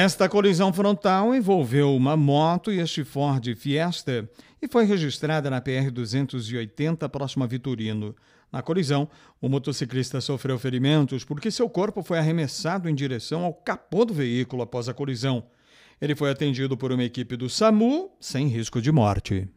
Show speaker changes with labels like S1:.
S1: Esta colisão frontal envolveu uma moto e este Ford Fiesta e foi registrada na PR-280, próxima a Vitorino. Na colisão, o motociclista sofreu ferimentos porque seu corpo foi arremessado em direção ao capô do veículo após a colisão. Ele foi atendido por uma equipe do SAMU sem risco de morte.